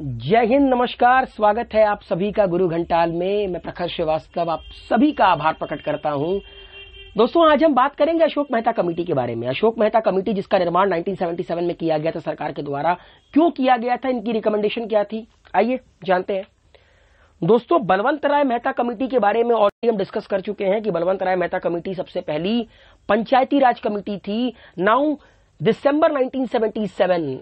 जय हिंद नमस्कार स्वागत है आप सभी का गुरु घंटाल में मैं प्रखर श्रीवास्तव आप सभी का आभार प्रकट करता हूं दोस्तों आज हम बात करेंगे अशोक मेहता कमेटी के बारे में अशोक मेहता कमेटी जिसका निर्माण 1977 में किया गया था सरकार के द्वारा क्यों किया गया था इनकी रिकमेंडेशन क्या थी आइए जानते हैं दोस्तों बलवंत राय मेहता कमेटी के बारे में ऑलरेडी हम डिस्कस कर चुके हैं कि बलवंत राय मेहता कमेटी सबसे पहली पंचायती राज कमेटी थी नाउ दिसंबर 1977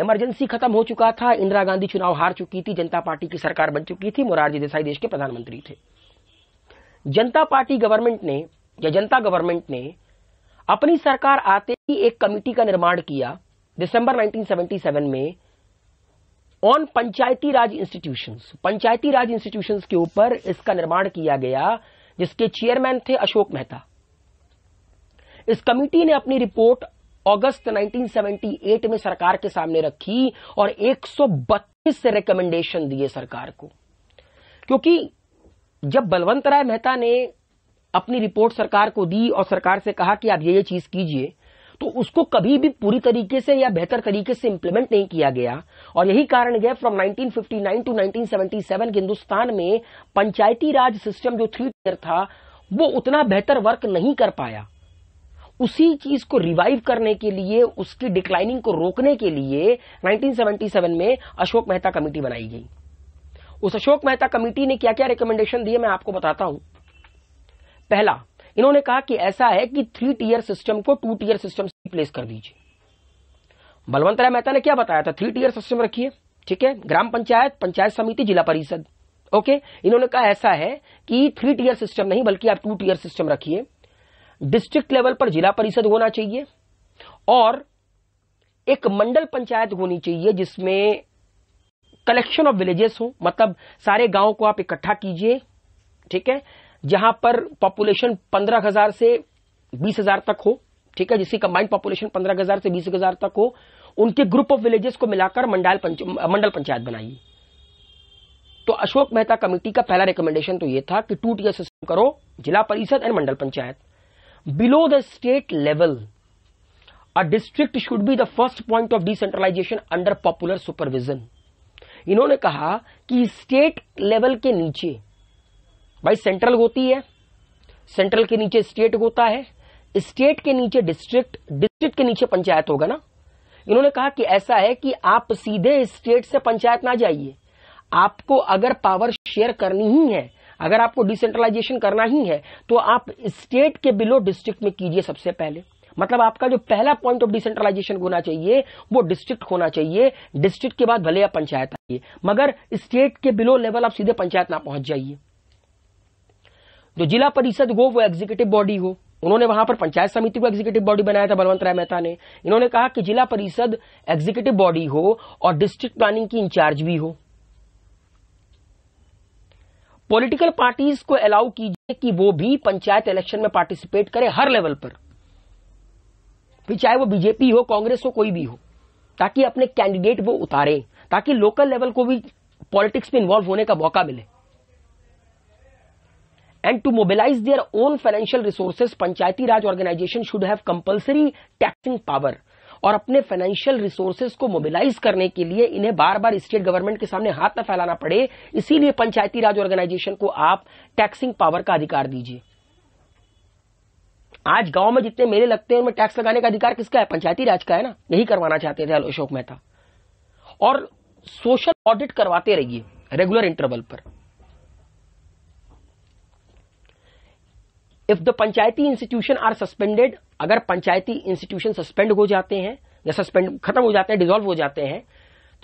इमरजेंसी खत्म हो चुका था इंदिरा गांधी चुनाव हार चुकी थी जनता पार्टी की सरकार बन चुकी थी मोरारजी देसाई देश के प्रधानमंत्री थे जनता पार्टी गवर्नमेंट ने या जनता गवर्नमेंट ने अपनी सरकार आते ही एक कमेटी का निर्माण किया दिसंबर 1977 में on Panchayati Raj institutions Panchayati Raj institutions के ऊपर इसका निर्माण किया गया जिसके चेयरमैन थे अशोक मेहता इस कमेटी ने अपनी रिपोर्ट अगस्त 1978 में सरकार के सामने रखी और एक से रिकमेंडेशन दिए सरकार को क्योंकि जब बलवंत राय मेहता ने अपनी रिपोर्ट सरकार को दी और सरकार से कहा कि आप ये ये चीज कीजिए तो उसको कभी भी पूरी तरीके से या बेहतर तरीके से इंप्लीमेंट नहीं किया गया और यही कारण गया फ्रॉम 1959 टू 1977 के हिंदुस्तान में पंचायती राज सिस्टम जो थ्री टीयर था वो उतना बेहतर वर्क नहीं कर पाया उसी चीज को रिवाइव करने के लिए उसकी डिक्लाइनिंग को रोकने के लिए 1977 में अशोक मेहता कमेटी बनाई गई उस अशोक मेहता कमेटी ने क्या क्या रिकमेंडेशन दिए मैं आपको बताता हूं पहला इन्होंने कहा कि ऐसा है कि थ्री टीयर सिस्टम को टू टीयर सिस्टम से रिप्लेस कर दीजिए बलवंत राय मेहता ने क्या बताया था थ्री टीयर सिस्टम रखिए ठीक है ग्राम पंचायत पंचायत समिति जिला परिषद ओके इन्होंने कहा ऐसा है कि थ्री टीयर सिस्टम नहीं बल्कि आप टू टीयर सिस्टम रखिए डिस्ट्रिक्ट लेवल पर जिला परिषद होना चाहिए और एक मंडल पंचायत होनी चाहिए जिसमें कलेक्शन ऑफ विलेजेस हो मतलब सारे गांव को आप इकट्ठा कीजिए ठीक है जहां पर पॉपुलेशन पंद्रह हजार से बीस हजार तक हो ठीक है जिसकी कंबाइंड पॉपुलेशन पंद्रह हजार से बीस हजार तक हो उनके ग्रुप ऑफ विलेजेस को मिलाकर मंडल पंच, मंडल पंचायत बनाइए तो अशोक मेहता कमेटी का पहला रिकमेंडेशन तो यह था कि टू टीयर सिस्टम करो Zila Parishad and Mandal Panchayat below the state level a district should be the first point of decentralisation under popular supervision इन्होंने कहा कि स्टेट लेवल के नीचे भाई सेंट्रल होती है सेंट्रल के नीचे स्टेट होता है स्टेट के नीचे डिस्ट्रिक्ट डिस्ट्रिक्ट के नीचे पंचायत होगा ना इन्होंने कहा कि ऐसा है कि आप सीधे स्टेट से पंचायत ना जाइए आपको अगर पावर शेयर करनी ही है अगर आपको डिसेंट्रलाइजेशन करना ही है तो आप स्टेट के बिलो डिस्ट्रिक्ट में कीजिए सबसे पहले मतलब आपका जो पहला पॉइंट ऑफ डिसेंट्रलाइजेशन होना चाहिए वो डिस्ट्रिक्ट होना चाहिए डिस्ट्रिक्ट के बाद भले आप पंचायत आइए मगर स्टेट के बिलो लेवल आप सीधे पंचायत ना पहुंच जाइए जो जिला परिषद हो वो एग्जीक्यूटिव बॉडी हो उन्होंने वहां पर पंचायत समिति को एग्जीक्यूटिव बॉडी बनाया था बलवंत राय मेहता ने इन्होंने कहा कि जिला परिषद एग्जीक्यूटिव बॉडी हो और डिस्ट्रिक्ट प्लानिंग की इंचार्ज भी हो पॉलिटिकल पार्टीज को अलाउ कीजिए कि वो भी पंचायत इलेक्शन में पार्टिसिपेट करें हर लेवल पर फिर चाहे वो बीजेपी हो कांग्रेस हो कोई भी हो ताकि अपने कैंडिडेट वो उतारे ताकि लोकल लेवल को भी पॉलिटिक्स में इन्वॉल्व होने का मौका मिले and to mobilise their own financial resources Panchayati Raj organisation should have compulsory taxing power और अपने फाइनेंशियल रिसोर्सेज को मोबिलाइज करने के लिए इन्हें बार बार स्टेट गवर्नमेंट के सामने हाथ न फैलाना पड़े इसीलिए पंचायती राज ऑर्गेनाइजेशन को आप टैक्सिंग पावर का अधिकार दीजिए आज गांव में जितने मेले लगते हैं उनमें टैक्स लगाने का अधिकार किसका है पंचायती राज का है ना यही करवाना चाहते थे अशोक मेहता और सोशल ऑडिट करवाते रहिए रेगुलर इंटरवल पर if the Panchayati institution are suspended अगर पंचायती इंस्टीट्यूशन सस्पेंड हो जाते हैं या सस्पेंड खत्म हो जाते हैं डिजोल्व हो जाते हैं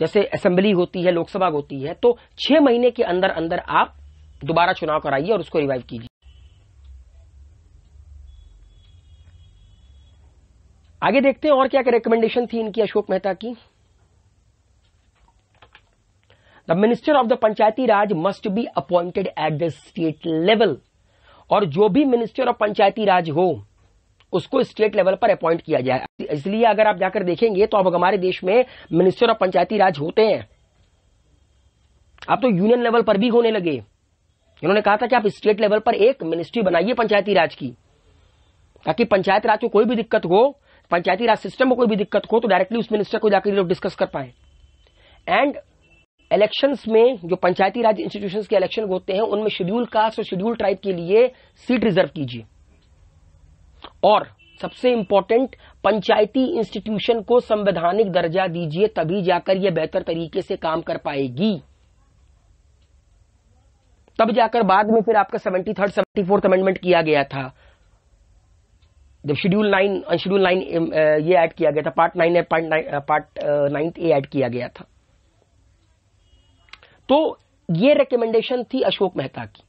जैसे असेंबली होती है लोकसभा होती है तो छह महीने के अंदर अंदर आप दोबारा चुनाव कराइए और उसको रिवाइव कीजिए आगे देखते हैं और क्या क्या रिकमेंडेशन थी इनकी अशोक मेहता की the minister of the Panchayati Raj must be appointed at the state level और जो भी मिनिस्टर ऑफ पंचायती राज हो उसको स्टेट लेवल पर अपॉइंट किया जाए इसलिए अगर आप जाकर देखेंगे तो अब हमारे देश में मिनिस्टर ऑफ पंचायती राज होते हैं आप तो यूनियन लेवल पर भी होने लगे इन्होंने कहा था कि आप स्टेट लेवल पर एक मिनिस्ट्री बनाइए पंचायती राज की ताकि पंचायत राज को कोई भी दिक्कत हो पंचायती राज सिस्टम में कोई भी दिक्कत हो तो डायरेक्टली उस मिनिस्टर को जाकर लोग डिस्कस कर पाए एंड इलेक्शंस में जो पंचायती राज इंस्टीट्यूशंस के इलेक्शन होते हैं उनमें शेड्यूल कास्ट और शेड्यूल ट्राइब के लिए सीट रिजर्व कीजिए और सबसे इंपॉर्टेंट पंचायती इंस्टीट्यूशन को संवैधानिक दर्जा दीजिए तभी जाकर यह बेहतर तरीके से काम कर पाएगी तब जाकर बाद में फिर आपका seventy third seventy fourth amendment किया गया था जब शेड्यूल नाइन शेड्यूल नाइन ये ऐड किया गया था part nine part nine part ninth A add किया गया था तो ये रिकमेंडेशन थी अशोक मेहता की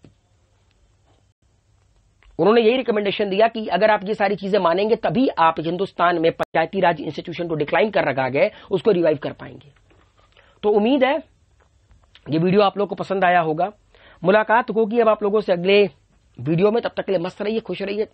उन्होंने यही रिकमेंडेशन दिया कि अगर आप ये सारी चीजें मानेंगे तभी आप हिंदुस्तान में पंचायती राज इंस्टीट्यूशन को डिक्लाइन कर रखा गया उसको रिवाइव कर पाएंगे तो उम्मीद है ये वीडियो आप लोग को पसंद आया होगा मुलाकात होगी अब आप लोगों से अगले वीडियो में तब तक के लिए मस्त रहिए खुश रहिए